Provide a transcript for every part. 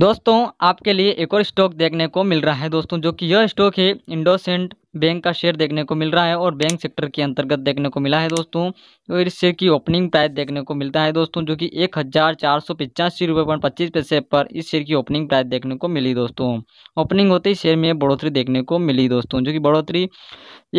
दोस्तों आपके लिए एक और स्टॉक देखने को मिल रहा है दोस्तों जो कि यह स्टॉक है इंडोसेंट बैंक का शेयर देखने को मिल रहा है और बैंक सेक्टर के अंतर्गत देखने को मिला है दोस्तों और इस शेयर की ओपनिंग प्राइस देखने को मिलता है दोस्तों जो कि एक हज़ार चार सौ पिचासी रुपये पॉइंट पच्चीस पैसे पर इस शेयर की ओपनिंग प्राइस देखने को मिली दोस्तों ओपनिंग होते ही शेयर में बढ़ोतरी देखने को मिली दोस्तों जो कि बढ़ोतरी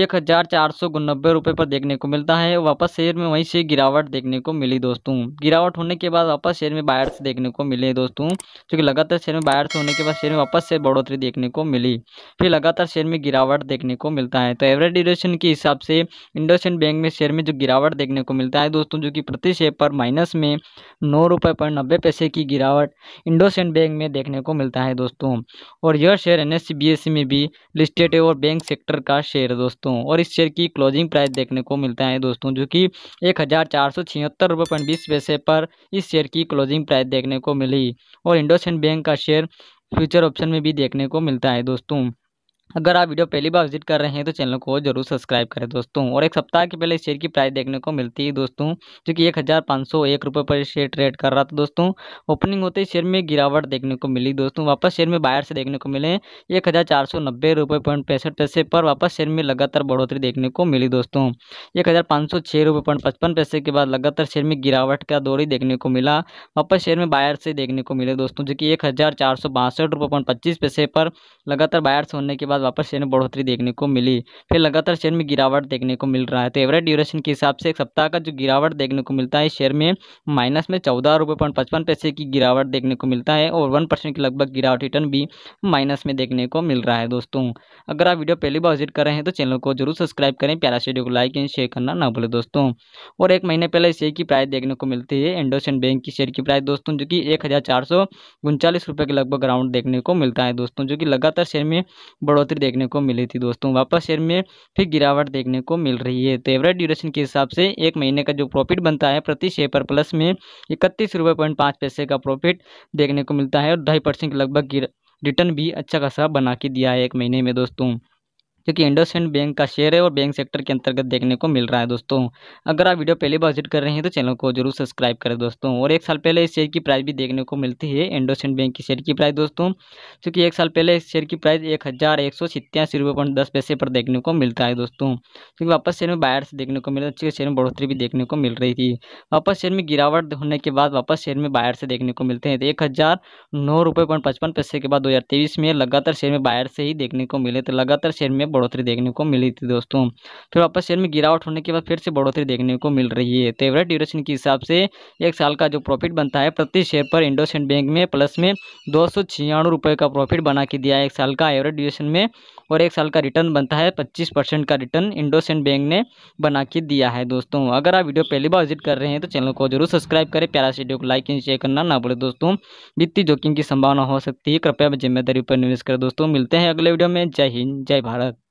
एक हज़ार चार सौ नब्बे रुपये पर देखने को मिलता है वापस शेयर में वहीं से गिरावट देखने को मिली दोस्तों गिरावट होने के बाद वापस शेयर में बायर्स देखने को मिले दोस्तों क्योंकि लगातार शेयर में बायर्स होने के बाद शेयर में वापस से बढ़ोतरी देखने को मिली फिर लगातार शेयर में गिरावट देखने को मिलता है तो एवरेज ड्यूरेशन के हिसाब से इंडोसेंड बैंक में शेयर में जो गिरावट देखने को मिलता है दोस्तों जो कि प्रति शेयर पर माइनस में नौ रुपये पर नब्बे पैसे की गिरावट इंडोसेंड बैंक में देखने को मिलता है दोस्तों और यह शेयर एन एस में भी लिस्टेड है और बैंक सेक्टर का शेयर दोस्तों और इस शेयर की क्लोजिंग प्राइस देखने को मिलता है दोस्तों जो कि एक हज़ार चार सौ छिहत्तर पॉइंट बीस पैसे पर इस शेयर की क्लोजिंग प्राइस देखने को मिली और इंडोसेंड बैंक का शेयर फ्यूचर ऑप्शन में भी देखने को मिलता है दोस्तों अगर आप वीडियो पहली बार विजिट कर रहे हैं तो चैनल को जरूर सब्सक्राइब करें दोस्तों और एक सप्ताह के पहले इस शेयर की प्राइस देखने को मिलती है दोस्तों जो कि एक हज़ार पाँच सौ एक रुपये पर शेयर ट्रेड कर रहा था दोस्तों ओपनिंग होते ही शेयर में गिरावट देखने को मिली दोस्तों वापस शेयर में बाहर से देखने को मिले एक हज़ार चार सौ नब्बे रुपये पॉइंट पैंसठ पैसे पर वापस शेयर में लगातार बढ़ोतरी देखने को मिली दोस्तों एक हज़ार पाँच सौ छः रुपये पॉइंट पचपन पैसे के बाद लगातार शेयर में गिरावट का दौर ही देखने को मिला वापस शेयर में बाहर से देखने को मिले दोस्तों जो कि एक हज़ार चार सौ बासठ रुपये पॉइंट पच्चीस पैसे पर लगातार बाहर से होने के बाद बाद वापस शेयर में बढ़ोतरी देखने को मिली फिर लगातार शेयर में गिरावट देखने को मिल रहा है तो एवरेज ड्यूरेशन के हिसाब से एक सप्ताह का जो गिरावट देखने को मिलता है शेयर में माइनस में चौदह रुपये पॉइंट पचपन पैसे की गिरावट देखने को मिलता है और वन परसेंट की लगभग गिरावट रिटर्न भी माइनस में देखने को मिल रहा है दोस्तों अगर आप वीडियो पहली बार विजिट कर रहे हैं तो चैनल को जरूर सब्सक्राइब करें प्यारा वीडियो को लाइक एंड शेयर करना ना भूलें दोस्तों और एक महीने पहले शेयर की प्राइस देखने को मिलती है इंडोसिन बैंक की शेयर की प्राइस दोस्तों जो कि एक हज़ार चार सौ उनचालीस रुपये के लगभग राउंड देखने को मिलता है दोस्तों जो कि लगातार शेयर में बढ़ोतरी बढ़ोतरी देखने को मिली थी दोस्तों वापस शेयर में फिर गिरावट देखने को मिल रही है तो एवरेज ड्यूरेशन के हिसाब से एक महीने का जो प्रॉफिट बनता है प्रति शेयर पर प्लस में इकतीस रुपये पॉइंट पाँच पैसे का प्रॉफिट देखने को मिलता है और ढाई परसेंट लगभग रिटर्न भी अच्छा खासा बना के दिया है एक महीने में दोस्तों जो कि एंड बैंक का शेयर है और बैंक सेक्टर के अंतर्गत देखने को मिल रहा है दोस्तों अगर आप वीडियो पहली बार विजिट कर रहे हैं तो चैनल को जरूर सब्सक्राइब करें दोस्तों और एक साल पहले इस शेयर की प्राइस भी देखने को मिलती है एंड बैंक की शेयर की प्राइस दोस्तों क्योंकि एक साल पहले इस शेयर की प्राइस एक हज़ार एक सौ सत्यासी रुपये पॉइंट दस पैसे पर देखने को मिलता है दोस्तों क्योंकि वापस शेयर में बायर्स देखने को मिल रहा है शेयर में बढ़ोतरी भी देखने को मिल रही थी वापस शेयर में गिरावट होने के बाद वापस शेयर में बायर से देखने को मिलते हैं तो एक हज़ार नौ रुपये पॉइंट पचपन पैसे के बाद दो हज़ार तेईस में लगातार शेयर में बायर से ही देखने को मिले तो लगातार शेयर में बढ़ोतरी देखने को मिली थी दोस्तों फिर वापस शेयर में गिरावट होने के बाद फिर से बढ़ोतरी देखने को मिल रही है तो एवरेज ड्यूरेशन के हिसाब से एक साल का जो प्रॉफिट बनता है प्रति शेयर पर इंडोसेंड बैंक में प्लस में दो रुपए का प्रॉफिट बना के दिया है एक साल का एवरेज ड्यूरेशन में और एक साल का रिटर्न बनता है पच्चीस परसेंट का रिटर्न इंडोसेंड बैंक ने बना के दिया है दोस्तों अगर आप वीडियो पहली बार विजिट कर रहे हैं तो चैनल को जरूर सब्सक्राइब करें प्यारा से वीडियो को लाइक एंड शेयर करना ना बोले दोस्तों वित्तीय जोखिम की संभावना हो सकती है कृपया जिम्मेदारी पर निवेश करें दोस्तों मिलते हैं अगले वीडियो में जय हिंद जय भारत